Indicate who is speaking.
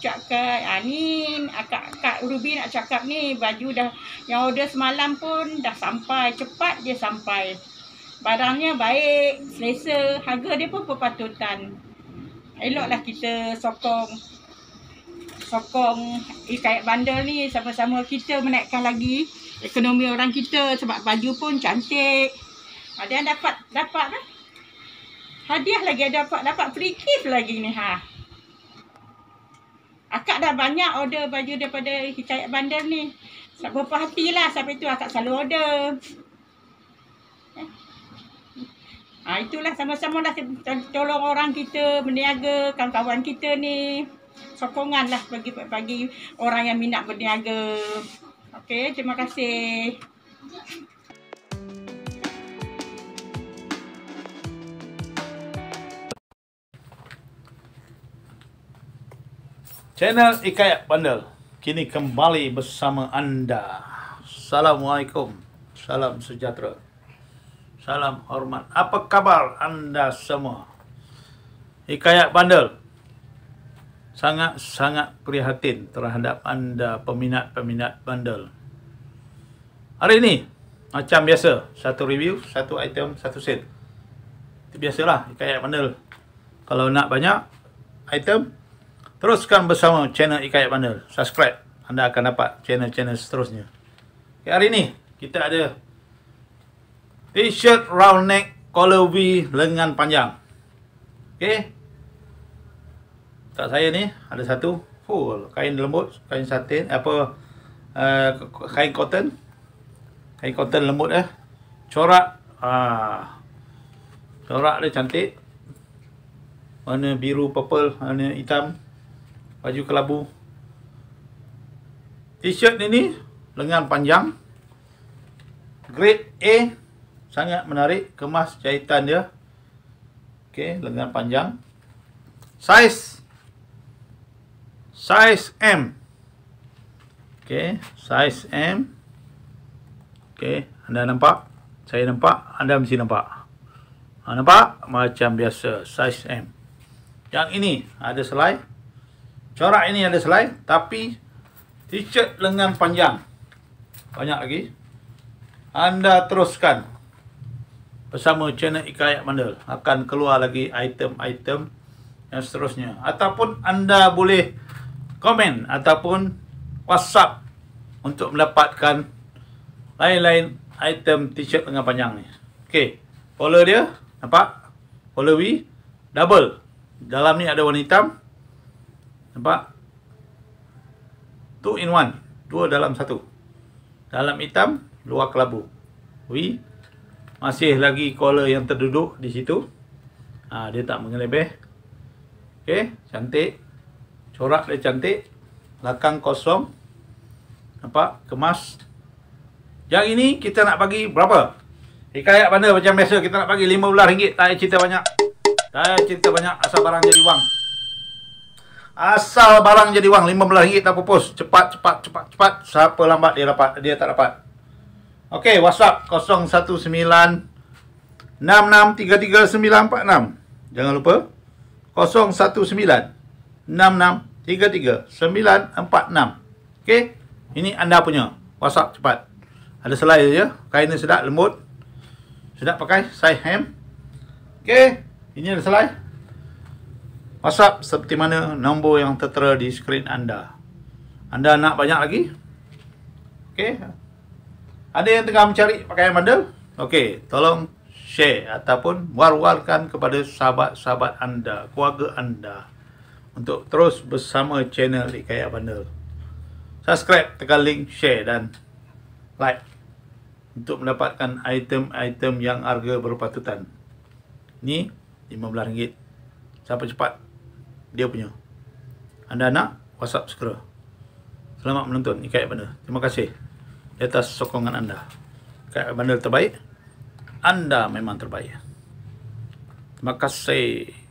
Speaker 1: cakap ah, ni akak akak Ruby nak cakap ni baju dah yang order semalam pun dah sampai cepat dia sampai barangnya baik selesa harga dia pun perpatutan eloklah kita sokong sokong ikat bandar ni sama-sama kita menaikkan lagi ekonomi orang kita sebab baju pun cantik ada ah, yang dapat dapat kan hadiah lagi ada dapat dapat free gift lagi ni ha Akak dah banyak order baju daripada Hikayat Bandar ni. Sebab berapa hati lah sampai tu akak selalu order. Eh? Ha, itulah sama-sama lah tolong orang kita, berniaga, kawan-kawan kita ni. Sokongan lah bagi, bagi orang yang minat berniaga. Okay, Terima kasih.
Speaker 2: Channel Ikayak Bandel kini kembali bersama anda. Assalamualaikum. Salam sejahtera. Salam hormat. Apa khabar anda semua? Ikayak Bandel sangat-sangat prihatin terhadap anda peminat-peminat bandel. Hari ini macam biasa, satu review, satu item, satu set. Itu biasalah Ikayak Bandel. Kalau nak banyak item, Teruskan bersama channel Ikayat Bandar. Subscribe. Anda akan dapat channel-channel seterusnya. Okay, hari ini, kita ada T-shirt round neck collar V lengan panjang. Okey. Tak saya ni, ada satu Oh, Kain lembut, kain satin. Apa, uh, kain cotton. Kain cotton lembut eh. Corak. Ah. Corak dia cantik. Warna biru, purple, warna Warna hitam baju kelabu t-shirt ini lengan panjang grade A sangat menarik kemas jahitan dia okey lengan panjang size size M okey size M okey anda nampak saya nampak anda mesti nampak ha, nampak macam biasa size M yang ini ada selai Corak ini ada selain, Tapi T-shirt lengan panjang Banyak lagi Anda teruskan Bersama channel Ika Mandel Akan keluar lagi item-item Yang seterusnya Ataupun anda boleh komen Ataupun whatsapp Untuk mendapatkan Lain-lain item t-shirt lengan panjang ni Okay Polar dia Nampak? Polar V Double Dalam ni ada warna hitam Nampak? Two in one. Dua dalam satu. Dalam hitam, luar kelabu. We masih lagi collar yang terduduk di situ. Ha, dia tak mengelebeh. Okay, cantik. Corak dia cantik. Lakang kosong. Nampak? Kemas. Yang ini kita nak bagi berapa? Hikayat mana macam biasa kita nak bagi RM15. Tak payah cerita banyak. Tak payah cerita banyak asal barang jadi wang. Asal barang jadi wang RM15 tak pupus Cepat, cepat, cepat, cepat Siapa lambat dia dapat Dia tak dapat Ok, WhatsApp 019 663 Jangan lupa 019-663-9346 Ini anda punya WhatsApp cepat Ada selai je Kainnya sedap, lembut Sedap pakai Saya hem Okay Ini ada selai WhatsApp seperti mana nombor yang tertera di skrin anda. Anda nak banyak lagi? Okey. Ada yang tengah mencari pakaian bandel? Okey, tolong share ataupun war-warkan kepada sahabat-sahabat anda, keluarga anda untuk terus bersama channel di Kaya Bandel. Subscribe, tekan link, share dan like untuk mendapatkan item-item yang harga berpatutan. Ni RM15. Siapa cepat, cepat dia punya. Anda nak WhatsApp segera. Selamat menonton Ikat Bandar. Terima kasih di atas sokongan anda. Ikat Bandar terbaik. Anda memang terbaik. Terima kasih.